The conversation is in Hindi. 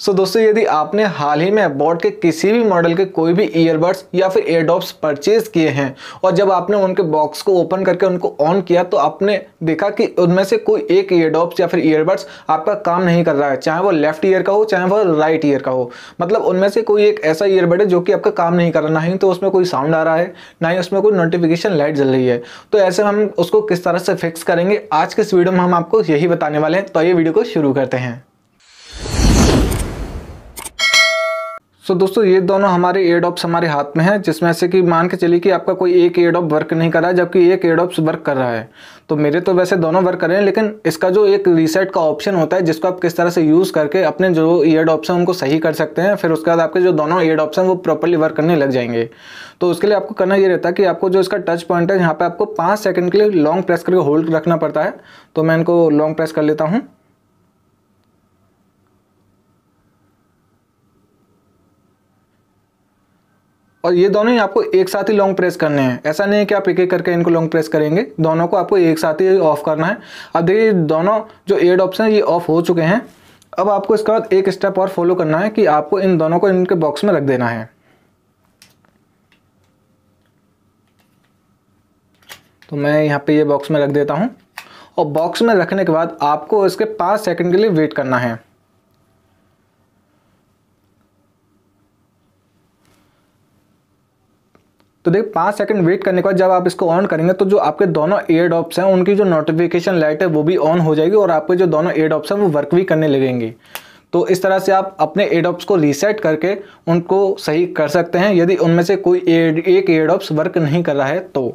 सो so, दोस्तों यदि आपने हाल ही में बोर्ड के किसी भी मॉडल के कोई भी ईयरबड्स या फिर एयरडॉप्स परचेज किए हैं और जब आपने उनके बॉक्स को ओपन करके उनको ऑन किया तो आपने देखा कि उनमें से कोई एक ईयरडॉप्स या फिर ईयरबड्स आपका काम नहीं कर रहा है चाहे वो लेफ्ट ईयर का हो चाहे वो राइट ईयर का हो मतलब उनमें से कोई एक ऐसा ईयरबड है जो कि आपका काम नहीं कर रहा ना ही तो उसमें कोई साउंड आ रहा है ना ही उसमें कोई नोटिफिकेशन लाइट जल रही है तो ऐसे हम उसको किस तरह से फिक्स करेंगे आज के इस वीडियो में हम आपको यही बताने वाले हैं तो ये वीडियो को शुरू करते हैं सो so, दोस्तों ये दोनों हमारे एडॉप्स हमारे हाथ में हैं जिसमें से कि मान के चलिए कि आपका कोई एक एडॉप वर्क नहीं कर रहा है जबकि एक एडॉप्स वर्क कर रहा है तो मेरे तो वैसे दोनों वर्क कर रहे हैं लेकिन इसका जो एक रीसेट का ऑप्शन होता है जिसको आप किस तरह से यूज़ करके अपने जो एडॉप्स हैं उनको सही कर सकते हैं फिर उसके बाद आपके जो दोनों एडॉप्स हैं वो प्रॉपरली वर्क करने लग जाएंगे तो उसके लिए आपको करना ये रहता है कि आपको जो इसका टच पॉइंट है यहाँ पर आपको पाँच सेकेंड के लिए लॉन्ग प्रेस करके होल्ड रखना पड़ता है तो मैं इनको लॉन्ग प्रेस कर लेता हूँ और ये दोनों ही आपको एक साथ ही लॉन्ग प्रेस करने हैं ऐसा नहीं है कि आप एक एक करके इनको लॉन्ग प्रेस करेंगे दोनों को आपको एक साथ ही ऑफ करना है अब देखिए दोनों जो एड ऑप्शन है ये ऑफ हो चुके हैं अब आपको इसके बाद एक स्टेप और फॉलो करना है कि आपको इन दोनों को इनके बॉक्स में रख देना है तो मैं यहाँ पे ये बॉक्स में रख देता हूँ और बॉक्स में रखने के बाद आपको इसके पाँच सेकंड के लिए वेट करना है तो देखिए पाँच सेकंड वेट करने के बाद जब आप इसको ऑन करेंगे तो जो आपके दोनों एयर ड्रॉप्स हैं उनकी जो नोटिफिकेशन लाइट है वो भी ऑन हो जाएगी और आपके जो दोनों एयर ड्रॉप्स हैं वो वर्क भी करने लगेंगे तो इस तरह से आप अपने एडॉप्स को रीसेट करके उनको सही कर सकते हैं यदि उनमें से कोई एक एडॉप्स वर्क नहीं कर रहा है तो